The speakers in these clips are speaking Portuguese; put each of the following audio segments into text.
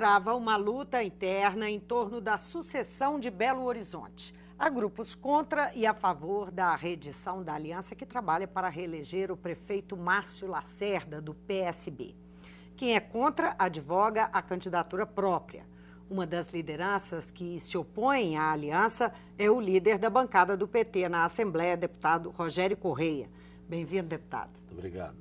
mostrava uma luta interna em torno da sucessão de Belo Horizonte. Há grupos contra e a favor da reedição da aliança que trabalha para reeleger o prefeito Márcio Lacerda, do PSB. Quem é contra advoga a candidatura própria. Uma das lideranças que se opõem à aliança é o líder da bancada do PT na Assembleia, deputado Rogério Correia. Bem-vindo, deputado. obrigado.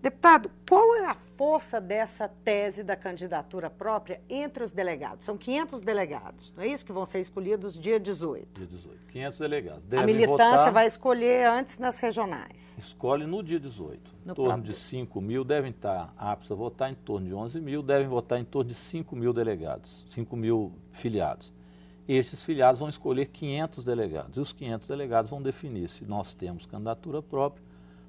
Deputado, qual é a força dessa tese da candidatura própria entre os delegados? São 500 delegados, não é isso que vão ser escolhidos dia 18? Dia 18. 500 delegados. Devem a militância votar, vai escolher antes nas regionais. Escolhe no dia 18. No em torno próprio. de 5 mil, devem estar aptos a votar em torno de 11 mil, devem votar em torno de 5 mil delegados, 5 mil filiados. Esses filiados vão escolher 500 delegados e os 500 delegados vão definir se nós temos candidatura própria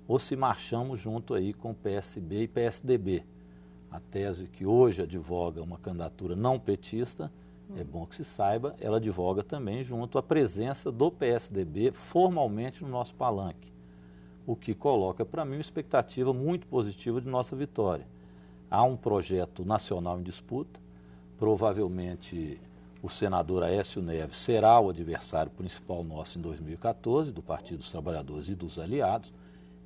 ou se marchamos junto aí com PSB e PSDB. A tese que hoje advoga uma candidatura não petista, é bom que se saiba, ela advoga também junto à presença do PSDB formalmente no nosso palanque, o que coloca para mim uma expectativa muito positiva de nossa vitória. Há um projeto nacional em disputa, provavelmente o senador Aécio Neves será o adversário principal nosso em 2014, do Partido dos Trabalhadores e dos Aliados.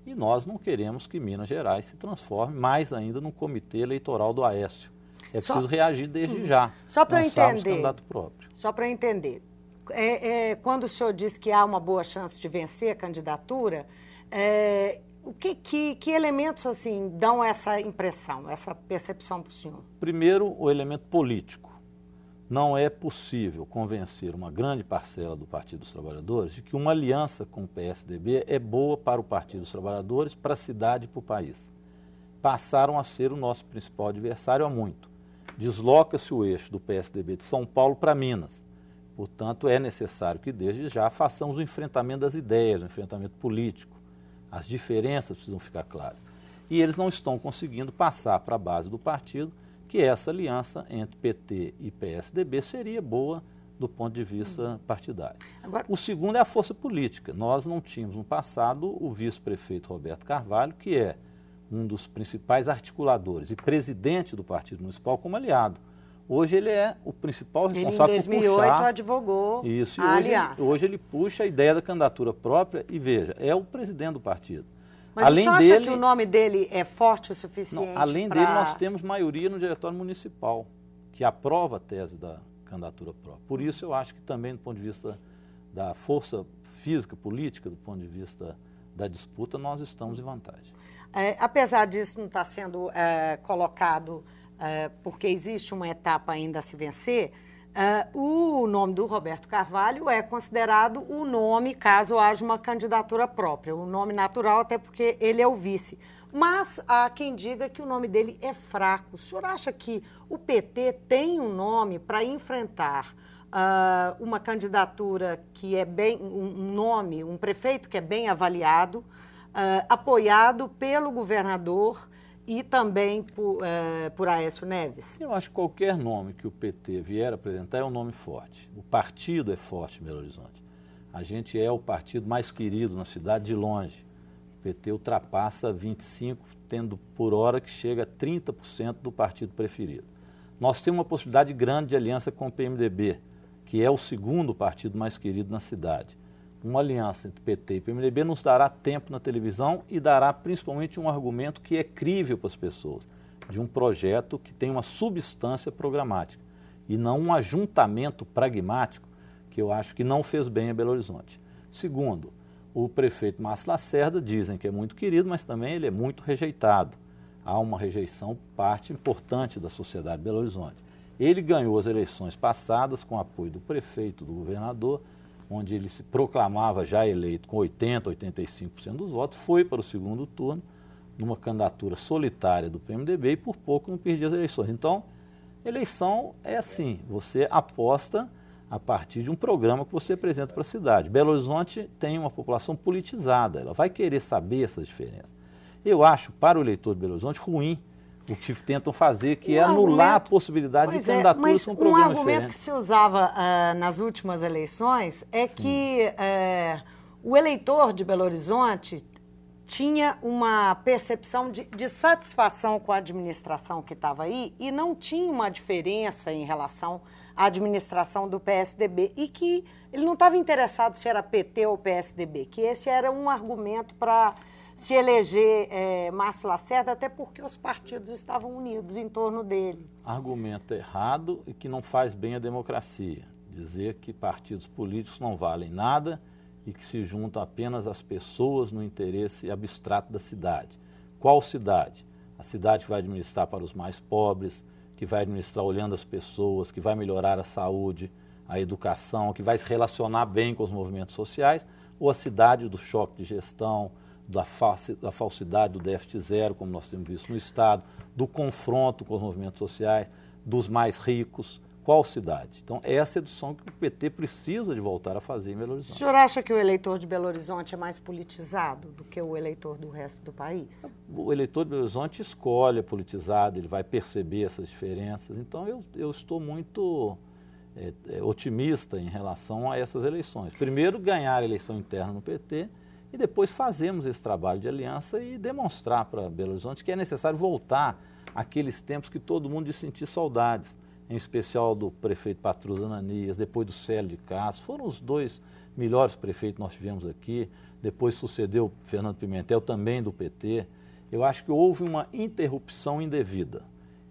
E nós não queremos que Minas Gerais se transforme mais ainda no comitê eleitoral do Aécio. É preciso reagir desde hum, já. Só para entender. candidato próprio. Só para entender. É, é, quando o senhor diz que há uma boa chance de vencer a candidatura, é, o que, que, que, elementos assim dão essa impressão, essa percepção para o senhor? Primeiro, o elemento político não é possível convencer uma grande parcela do Partido dos Trabalhadores de que uma aliança com o PSDB é boa para o Partido dos Trabalhadores, para a cidade e para o país. Passaram a ser o nosso principal adversário há muito. Desloca-se o eixo do PSDB de São Paulo para Minas. Portanto, é necessário que desde já façamos o enfrentamento das ideias, o enfrentamento político. As diferenças precisam ficar claras. E eles não estão conseguindo passar para a base do partido que essa aliança entre PT e PSDB seria boa do ponto de vista uhum. partidário. Agora... O segundo é a força política. Nós não tínhamos no passado o vice-prefeito Roberto Carvalho, que é um dos principais articuladores e presidente do Partido Municipal como aliado. Hoje ele é o principal responsável ele em 2008 por puxar, advogou isso, a hoje, aliança. Hoje ele puxa a ideia da candidatura própria e veja, é o presidente do partido. Mas além você acha dele, que o nome dele é forte o suficiente? Não, além pra... dele, nós temos maioria no Diretório Municipal, que aprova a tese da candidatura própria. Por isso, eu acho que também, do ponto de vista da força física, política, do ponto de vista da disputa, nós estamos em vantagem. É, apesar disso não estar tá sendo é, colocado, é, porque existe uma etapa ainda a se vencer, Uh, o nome do Roberto Carvalho é considerado o nome caso haja uma candidatura própria, o nome natural, até porque ele é o vice. Mas há quem diga que o nome dele é fraco. O senhor acha que o PT tem um nome para enfrentar uh, uma candidatura que é bem. um nome, um prefeito que é bem avaliado, uh, apoiado pelo governador e também por, é, por Aécio Neves? Eu acho que qualquer nome que o PT vier apresentar é um nome forte. O partido é forte em Belo Horizonte. A gente é o partido mais querido na cidade de longe. O PT ultrapassa 25%, tendo por hora que chega a 30% do partido preferido. Nós temos uma possibilidade grande de aliança com o PMDB, que é o segundo partido mais querido na cidade uma aliança entre PT e PMDB nos dará tempo na televisão e dará principalmente um argumento que é crível para as pessoas, de um projeto que tem uma substância programática e não um ajuntamento pragmático que eu acho que não fez bem a Belo Horizonte. Segundo, o prefeito Márcio Lacerda dizem que é muito querido, mas também ele é muito rejeitado. Há uma rejeição parte importante da sociedade de Belo Horizonte. Ele ganhou as eleições passadas com apoio do prefeito, do governador, onde ele se proclamava já eleito com 80%, 85% dos votos, foi para o segundo turno, numa candidatura solitária do PMDB e por pouco não perdia as eleições. Então, eleição é assim, você aposta a partir de um programa que você apresenta para a cidade. Belo Horizonte tem uma população politizada, ela vai querer saber essas diferenças. Eu acho, para o eleitor de Belo Horizonte, ruim o que tentam fazer, que é um é anular a possibilidade de candidaturas é, com problemas programas diferentes. um argumento que se usava uh, nas últimas eleições é Sim. que uh, o eleitor de Belo Horizonte tinha uma percepção de, de satisfação com a administração que estava aí e não tinha uma diferença em relação à administração do PSDB e que ele não estava interessado se era PT ou PSDB, que esse era um argumento para se eleger é, Márcio Lacerda, até porque os partidos estavam unidos em torno dele. Argumento errado e que não faz bem à democracia. Dizer que partidos políticos não valem nada e que se juntam apenas às pessoas no interesse abstrato da cidade. Qual cidade? A cidade que vai administrar para os mais pobres, que vai administrar olhando as pessoas, que vai melhorar a saúde, a educação, que vai se relacionar bem com os movimentos sociais, ou a cidade do choque de gestão, da, face, da falsidade do déficit zero, como nós temos visto no Estado, do confronto com os movimentos sociais, dos mais ricos. Qual cidade? Então, essa é a edição que o PT precisa de voltar a fazer em Belo Horizonte. O senhor acha que o eleitor de Belo Horizonte é mais politizado do que o eleitor do resto do país? O eleitor de Belo Horizonte escolhe é politizado, ele vai perceber essas diferenças. Então, eu, eu estou muito é, otimista em relação a essas eleições. Primeiro, ganhar a eleição interna no PT e depois fazemos esse trabalho de aliança e demonstrar para Belo Horizonte que é necessário voltar àqueles tempos que todo mundo de sentir saudades, em especial do prefeito Patrus Ananias, depois do Célio de Castro, foram os dois melhores prefeitos que nós tivemos aqui, depois sucedeu Fernando Pimentel, também do PT. Eu acho que houve uma interrupção indevida.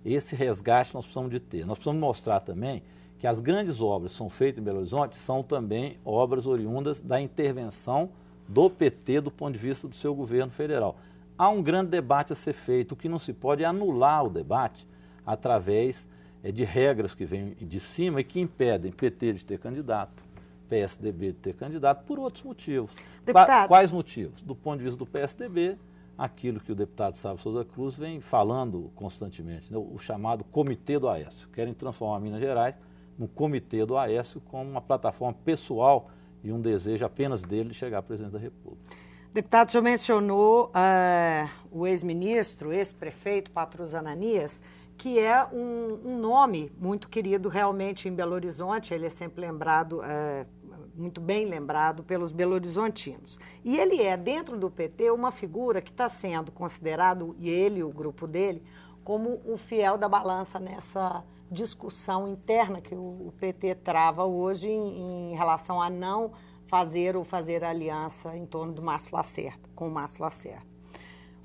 Esse resgate nós precisamos de ter. Nós precisamos mostrar também que as grandes obras que são feitas em Belo Horizonte são também obras oriundas da intervenção do PT do ponto de vista do seu governo federal. Há um grande debate a ser feito. O que não se pode é anular o debate através é, de regras que vêm de cima e que impedem PT de ter candidato, PSDB de ter candidato, por outros motivos. Deputado. Quais motivos? Do ponto de vista do PSDB, aquilo que o deputado Sábio Souza Cruz vem falando constantemente, né? o chamado Comitê do Aécio. Querem transformar Minas Gerais num Comitê do Aécio como uma plataforma pessoal e um desejo apenas dele de chegar a presidente da República. Deputado, o senhor mencionou uh, o ex-ministro, ex-prefeito Patrus Ananias, que é um, um, nome muito querido realmente em Belo Horizonte, ele é sempre lembrado, uh, muito bem lembrado pelos belo-horizontinos. E ele é, dentro do PT, uma figura que está sendo considerado, e ele e o grupo dele, como o fiel da balança nessa discussão interna que o, PT trava hoje em, em relação a não fazer ou fazer aliança em torno do Márcio Lacerda, com o Márcio Lacerda.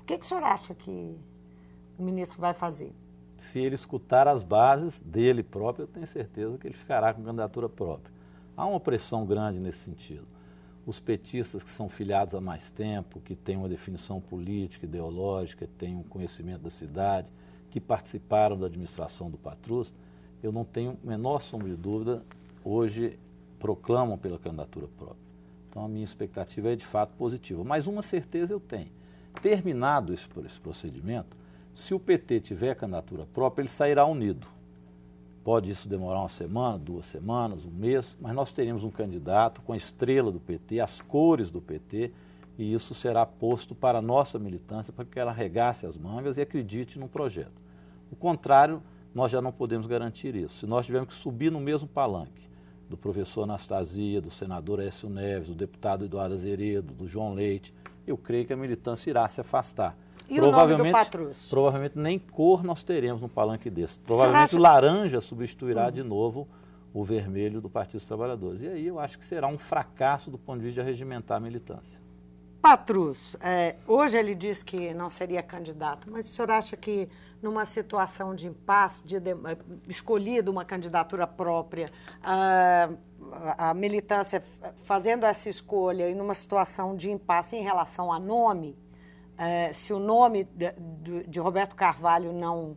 O que, que o senhor acha que o ministro vai fazer? Se ele escutar as bases dele próprio, eu tenho certeza que ele ficará com candidatura própria. Há uma pressão grande nesse sentido. Os petistas que são filiados há mais tempo, que têm uma definição política, ideológica, têm um conhecimento da cidade, que participaram da administração do Patrus, eu não tenho o menor sombra de dúvida, hoje proclamam pela candidatura própria. Então a minha expectativa é de fato positiva. Mas uma certeza eu tenho. Terminado esse, esse procedimento, se o PT tiver a candidatura própria, ele sairá unido. Pode isso demorar uma semana, duas semanas, um mês, mas nós teremos um candidato com a estrela do PT, as cores do PT, e isso será posto para a nossa militância para que ela regasse as mangas e acredite no projeto. O contrário, nós já não podemos garantir isso. Se nós tivermos que subir no mesmo palanque do professor Anastasia, do senador Écio Neves, do deputado Eduardo Azeredo, do João Leite, eu creio que a militância irá se afastar. E provavelmente, Provavelmente nem cor nós teremos no palanque desse. Provavelmente acha... o laranja substituirá uhum. de novo o vermelho do Partido dos Trabalhadores. E aí eu acho que será um fracasso do ponto de vista de regimentar a militância. Patrus, é, hoje ele diz que não seria candidato, mas o senhor acha que numa situação de impasse, de, de eh, escolhido uma candidatura própria, ah, a, a, militância fazendo essa escolha e numa situação de impasse em relação a nome, é, se o nome de, de Roberto Carvalho não,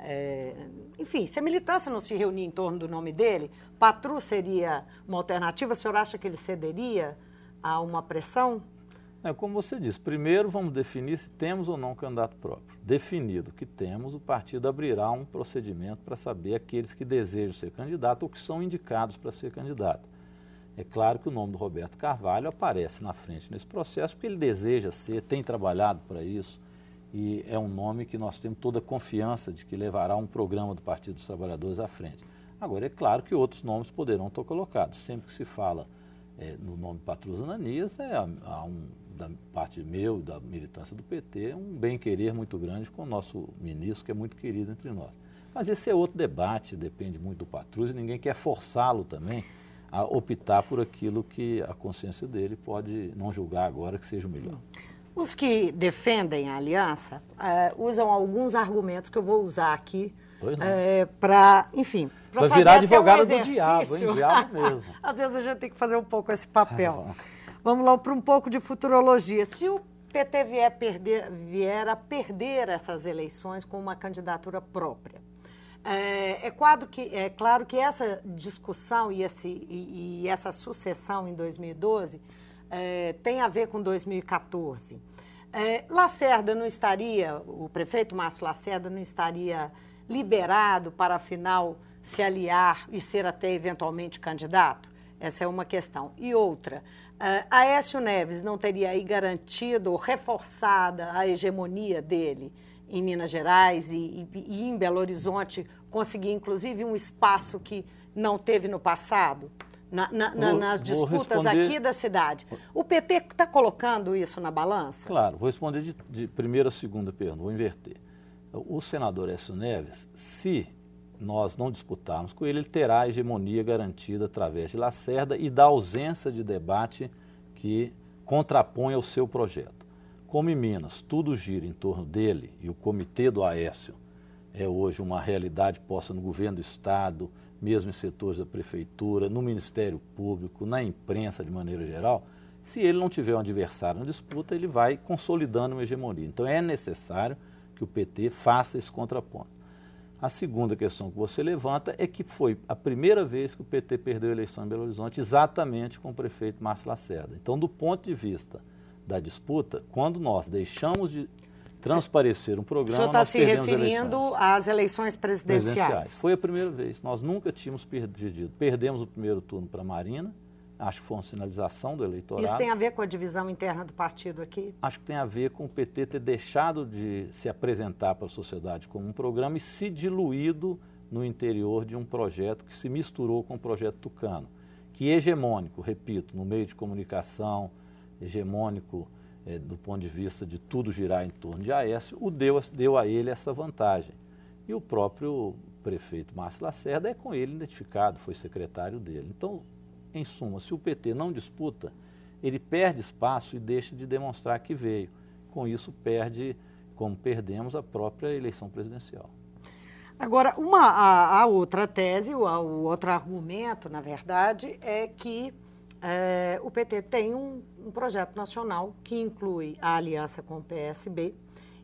é, enfim, se a militância não se reunir em torno do nome dele, Patrus seria uma alternativa? O senhor acha que ele cederia a uma pressão? É como você disse, primeiro vamos definir se temos ou não um candidato próprio. Definido que temos, o partido abrirá um procedimento para saber aqueles que desejam ser candidato ou que são indicados para ser candidato. É claro que o nome do Roberto Carvalho aparece na frente nesse processo porque ele deseja ser, tem trabalhado para isso e é um nome que nós temos toda a confiança de que levará um programa do Partido dos Trabalhadores à frente. Agora, é claro que outros nomes poderão estar colocados. Sempre que se fala é, no nome Patrus Ananias, é, há um da parte meu, da militância do PT, é um bem-querer muito grande com o nosso ministro, que é muito querido entre nós. Mas esse é outro debate, depende muito do patrulho e ninguém quer forçá-lo também a optar por aquilo que a consciência dele pode não julgar agora que seja o melhor. Os que defendem a aliança uh, usam alguns argumentos que eu vou usar aqui para, eh, enfim, para virar advogada um do diabo, hein? diabo mesmo. Às vezes a gente tem que fazer um pouco esse papel. Ah, Vamos lá para um pouco de futurologia. Se o PT vier, perder, vier a perder essas eleições com uma candidatura própria, é, é, quadro que, é claro que essa discussão e, esse, e, e essa sucessão em 2012 é, tem a ver com 2014. É, Lacerda não estaria, o prefeito Márcio Lacerda não estaria liberado para, afinal, se aliar e ser até eventualmente candidato? Essa é uma questão. E outra, uh, ah, Aécio Neves não teria aí garantido ou reforçada a hegemonia dele em Minas Gerais e, e, e em Belo Horizonte, conseguir inclusive um espaço que não teve no passado? Na, na, na, nas disputas responder... aqui da cidade. O PT está colocando isso na balança? Claro, vou responder de, de primeira a segunda pergunta, vou inverter. O senador Écio Neves, se nós não disputarmos com ele, ele terá a hegemonia garantida através de Lacerda e da ausência de debate que contrapõe ao seu projeto. Como em Minas tudo gira em torno dele e o comitê do Aécio é hoje uma realidade posta no governo do Estado, mesmo em setores da prefeitura, no Ministério Público, na imprensa de maneira geral, se ele não tiver um adversário na disputa, ele vai consolidando uma hegemonia. Então é necessário que o PT faça esse contraponto. A segunda questão que você levanta é que foi a primeira vez que o PT perdeu a eleição em Belo Horizonte, exatamente com o prefeito Márcio Lacerda. Então, do ponto de vista da disputa, quando nós deixamos de transparecer um programa, o senhor está se referindo às eleições presidenciais. presidenciais. Foi a primeira vez. Nós nunca tínhamos perdido. Perdemos o primeiro turno para Marina, Acho que foi uma sinalização do eleitorado. Isso tem a ver com a divisão interna do partido aqui? Acho que tem a ver com o PT ter deixado de se apresentar para a sociedade como um programa e se diluído no interior de um projeto que se misturou com o projeto Tucano, que é hegemônico, repito, no meio de comunicação, hegemônico é, do ponto de vista de tudo girar em torno de Aécio, o deu, deu a ele essa vantagem. E o próprio prefeito Márcio Lacerda é com ele identificado, foi secretário dele. Então, em suma, se o PT não disputa, ele perde espaço e deixa de demonstrar que veio. Com isso, perde, como perdemos, a própria eleição presidencial. Agora, uma, a, a outra tese, o, o, outro argumento, na verdade, é que é, o PT tem um, um projeto nacional que inclui a aliança com o PSB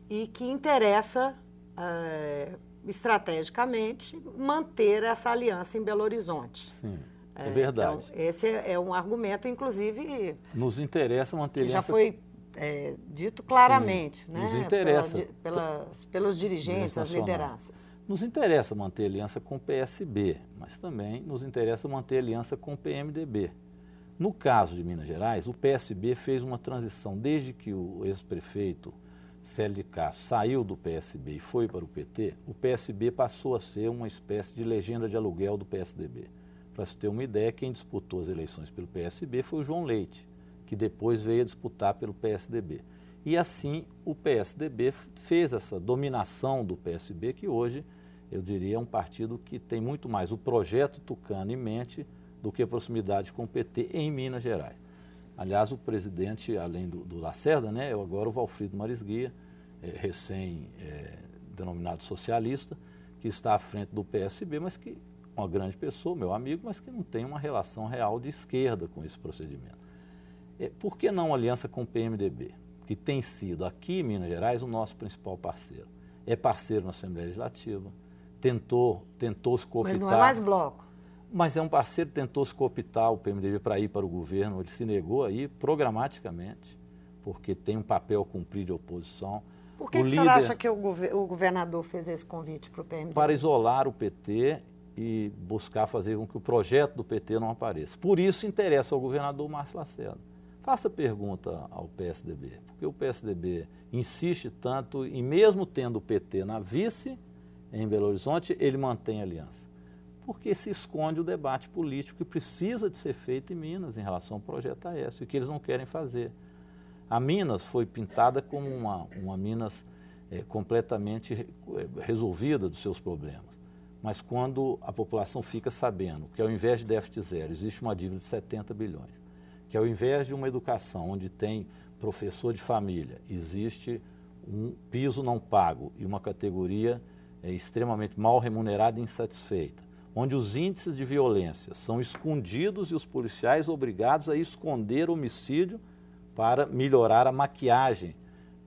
e que interessa é, estrategicamente manter essa aliança em Belo Horizonte. Sim. É, é, verdade. Então, esse é, é um argumento, inclusive. Nos interessa manter. aliança. Que já foi é, dito claramente, Sim, né? Nos interessa. Pela, pelas, pelos dirigentes, as lideranças. Nos interessa manter aliança com o PSB, mas também nos interessa manter aliança com o PMDB. No caso de Minas Gerais, o PSB fez uma transição desde que o ex-prefeito Célio de Castro saiu do PSB e foi para o PT, o PSB passou a ser uma espécie de legenda de aluguel do PSDB. Para se ter uma ideia, quem disputou as eleições pelo PSB foi o João Leite, que depois veio a disputar pelo PSDB. E assim o PSDB fez essa dominação do PSB, que hoje, eu diria, é um partido que tem muito mais o projeto Tucano em mente do que a proximidade com o PT em Minas Gerais. Aliás, o presidente, além do, do Lacerda, né, é agora o Valfrido Marisguia, é, recém-denominado é, socialista, que está à frente do PSB, mas que uma grande pessoa, meu amigo, mas que não tem uma relação real de esquerda com esse procedimento. É, por que não aliança com o PMDB, que tem sido aqui em Minas Gerais o nosso principal parceiro? É parceiro na Assembleia Legislativa, tentou, tentou se cooptar. Mas não é mais bloco. Mas é um parceiro, tentou se cooptar o PMDB para ir para o governo, ele se negou aí programaticamente, porque tem um papel cumprir de oposição. Por que, o, que líder, o senhor acha que o, governador fez esse convite para o PMDB? Para isolar o PT e buscar fazer com que o projeto do PT não apareça. Por isso interessa ao governador Márcio Lacerda. Faça pergunta ao PSDB, porque o PSDB insiste tanto e mesmo tendo o PT na vice em Belo Horizonte, ele mantém aliança. Porque se esconde o debate político que precisa de ser feito em Minas em relação ao projeto AES, e que eles não querem fazer. A Minas foi pintada como uma, uma Minas é, completamente eh, resolvida dos seus problemas. Mas quando a população fica sabendo que ao invés de déficit zero existe uma dívida de 70 bilhões, que ao invés de uma educação onde tem professor de família, existe um piso não pago e uma categoria é, extremamente mal remunerada e insatisfeita, onde os índices de violência são escondidos e os policiais obrigados a esconder homicídio para melhorar a maquiagem,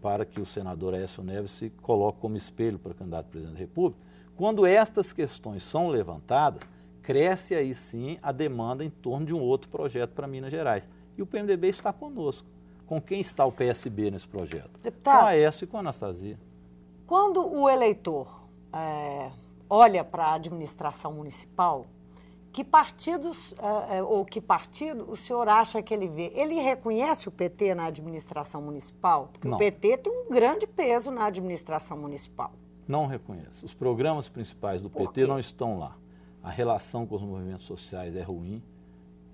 para que o senador Aécio Neves se coloque como espelho para candidato a presidente da República. Quando estas questões são levantadas, cresce aí sim a demanda em torno de um outro projeto para Minas Gerais. E o PMDB está conosco. Com quem está o PSB nesse projeto? Deputado, com a Aécio e com a Anastasia. Quando o eleitor é, olha para a administração municipal, que partidos é, é, ou que partido o senhor acha que ele vê? Ele reconhece o PT na administração municipal? Porque Não. o PT tem um grande peso na administração municipal. Não reconhece. Os programas principais do PT não estão lá. A relação com os movimentos sociais é ruim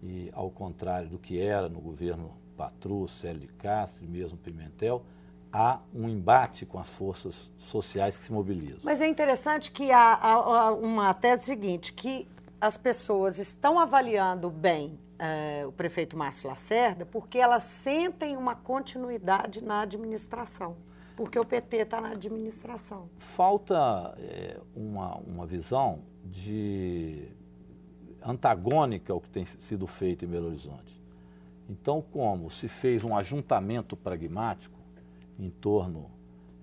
e, ao contrário do que era no governo Patru, Célio de Castro e mesmo Pimentel, há um embate com as forças sociais que se mobilizam. Mas é interessante que há, há uma tese seguinte, que as pessoas estão avaliando bem é, o prefeito Márcio Lacerda porque elas sentem uma continuidade na administração porque o PT está na administração. Falta é, uma, uma visão de antagônica ao que tem sido feito em Belo Horizonte. Então, como se fez um ajuntamento pragmático em torno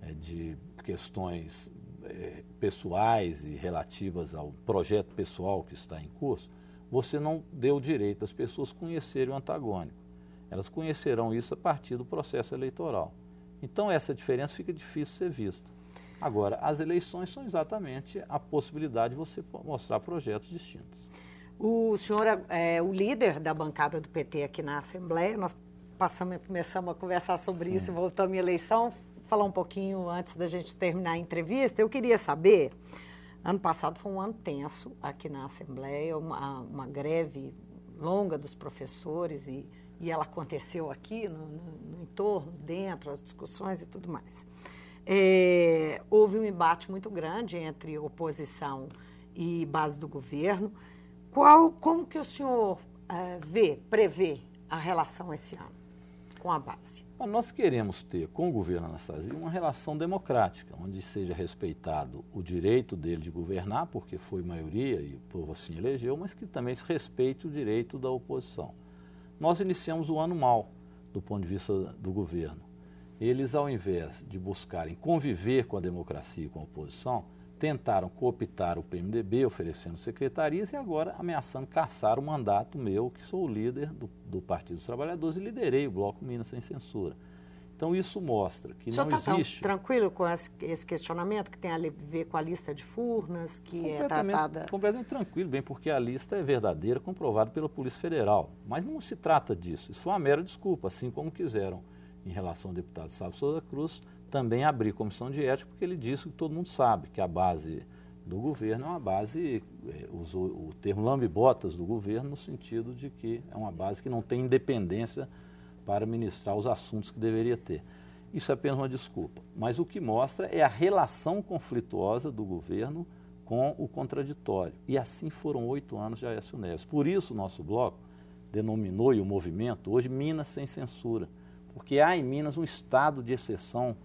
é, de questões é, pessoais e relativas ao projeto pessoal que está em curso, você não deu direito às pessoas conhecerem o antagônico. Elas conhecerão isso a partir do processo eleitoral. Então essa diferença fica difícil de ser vista. Agora, as eleições são exatamente a possibilidade de você mostrar projetos distintos. O senhor é, é o líder da bancada do PT aqui na Assembleia. Nós passamos, começamos a conversar sobre Sim. isso, voltamos à minha eleição. Falar um pouquinho antes da gente terminar a entrevista. Eu queria saber, ano passado foi um ano tenso aqui na Assembleia, uma, uma greve longa dos professores e e ela aconteceu aqui no, no, no entorno, dentro, as discussões e tudo mais. É, houve um embate muito grande entre oposição e base do governo. Qual, como que o senhor é, vê, prevê a relação esse ano com a base? Bom, nós queremos ter com o governo Anastasia uma relação democrática, onde seja respeitado o direito dele de governar, porque foi maioria e o povo assim elegeu, mas que também se respeite o direito da oposição. Nós iniciamos o ano mal, do ponto de vista do governo. Eles, ao invés de buscarem conviver com a democracia e com a oposição, tentaram cooptar o PMDB, oferecendo secretarias e agora ameaçando caçar o mandato meu, que sou o líder do, do Partido dos Trabalhadores e liderei o Bloco Minas Sem Censura. Então, isso mostra que não tá existe... Tão tranquilo com esse questionamento que tem a ver com a lista de Furnas, que é tratada... Completamente tranquilo, bem porque a lista é verdadeira, comprovada pela Polícia Federal. Mas não se trata disso. Isso foi uma mera desculpa, assim como quiseram em relação ao deputado Sábio Souza Cruz, também abrir comissão de ética, porque ele disse que todo mundo sabe, que a base do governo é uma base, é, usou o termo lambibotas do governo, no sentido de que é uma base que não tem independência para ministrar os assuntos que deveria ter. Isso é apenas uma desculpa. Mas o que mostra é a relação conflituosa do governo com o contraditório. E assim foram oito anos de Aécio Neves. Por isso, o nosso bloco denominou e o movimento hoje Minas sem censura. Porque há em Minas um estado de exceção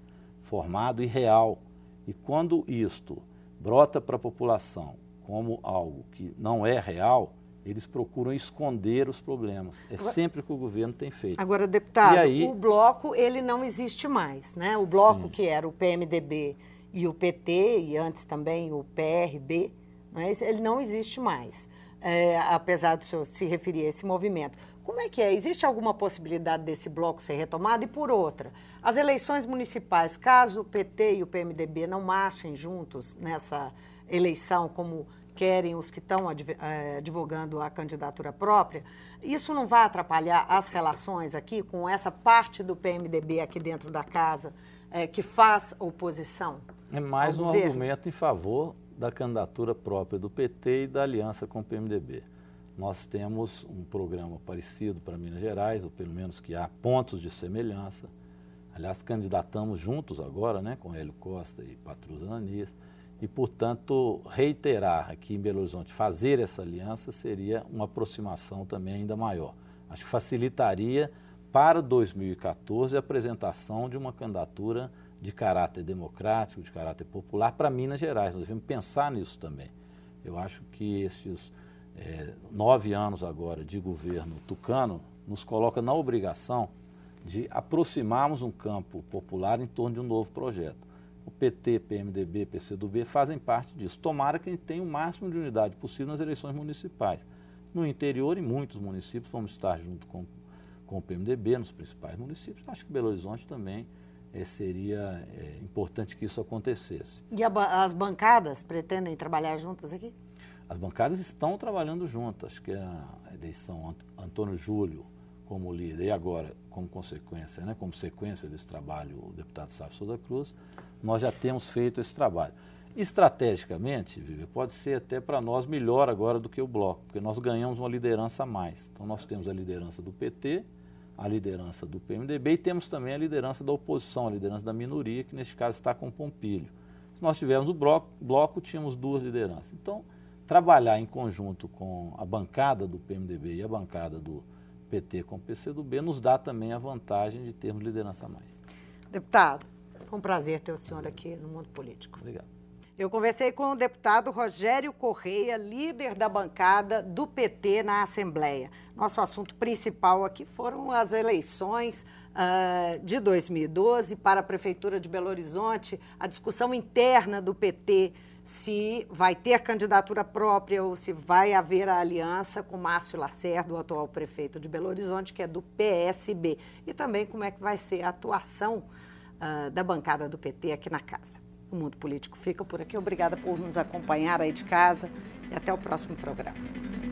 formado e real. E quando isto brota para a população como algo que não é real, eles procuram esconder os problemas. É agora, sempre o que o governo tem feito. Agora, deputado, aí, o bloco ele não existe mais, né? O bloco sim. que era o PMDB e o PT e antes também o PRB, mas né? ele não existe mais. É, apesar do senhor se referir a esse movimento. Como é que é? Existe alguma possibilidade desse bloco ser retomado? E por outra, as eleições municipais, caso o PT e o PMDB não marchem juntos nessa eleição como querem, os que estão eh, advogando a candidatura própria, isso não vai atrapalhar as relações aqui com essa parte do PMDB aqui dentro da casa é, que faz oposição? É mais um governo? argumento em favor da candidatura própria do PT e da aliança com o PMDB. Nós temos um programa parecido para Minas Gerais, ou pelo menos que há pontos de semelhança. Aliás, candidatamos juntos agora, né, com Hélio Costa e Patruza Ananias e, portanto, reiterar aqui em Belo Horizonte, fazer essa aliança seria uma aproximação também ainda maior. Acho que facilitaria para 2014 a apresentação de uma candidatura de caráter democrático, de caráter popular para Minas Gerais. Nós devemos pensar nisso também. Eu acho que esses é, nove anos agora de governo tucano nos coloca na obrigação de aproximarmos um campo popular em torno de um novo projeto o PT, PMDB, PCdoB fazem parte disso. Tomara que a gente tenha o máximo de unidade possível nas eleições municipais. No interior, em muitos municípios, vamos estar junto com, com o PMDB, nos principais municípios. Acho que Belo Horizonte também é, seria é, importante que isso acontecesse. E a, as bancadas pretendem trabalhar juntas aqui? As bancadas estão trabalhando juntas. Acho que é a eleição Antônio Júlio como líder e agora como consequência, né, como sequência desse trabalho, o deputado Sávio Souza Cruz nós já temos feito esse trabalho. Estrategicamente, pode ser até para nós melhor agora do que o bloco, porque nós ganhamos uma liderança a mais. Então, nós temos a liderança do PT, a liderança do PMDB e temos também a liderança da oposição, a liderança da minoria, que neste caso está com o Pompilho. Se nós tivermos o bloco, bloco, tínhamos duas lideranças. Então, trabalhar em conjunto com a bancada do PMDB e a bancada do PT com o PCdoB nos dá também a vantagem de termos liderança a mais. Deputado, foi um prazer ter o senhor aqui no Mundo Político. Obrigado. Eu conversei com o deputado Rogério Correia, líder da bancada do PT na Assembleia. Nosso assunto principal aqui foram as eleições uh, de 2012 para a Prefeitura de Belo Horizonte, a discussão interna do PT se vai ter candidatura própria ou se vai haver a aliança com Márcio Lacerda, o atual prefeito de Belo Horizonte, que é do PSB, e também como é que vai ser a atuação uh, da bancada do PT aqui na casa. O Mundo Político fica por aqui. Obrigada por nos acompanhar aí de casa e até o próximo programa.